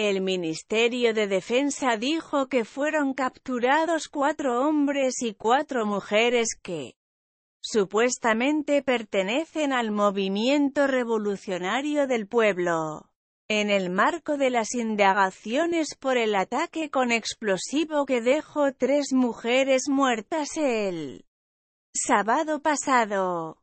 El Ministerio de Defensa dijo que fueron capturados cuatro hombres y cuatro mujeres que supuestamente pertenecen al movimiento revolucionario del pueblo. En el marco de las indagaciones por el ataque con explosivo que dejó tres mujeres muertas el sábado pasado,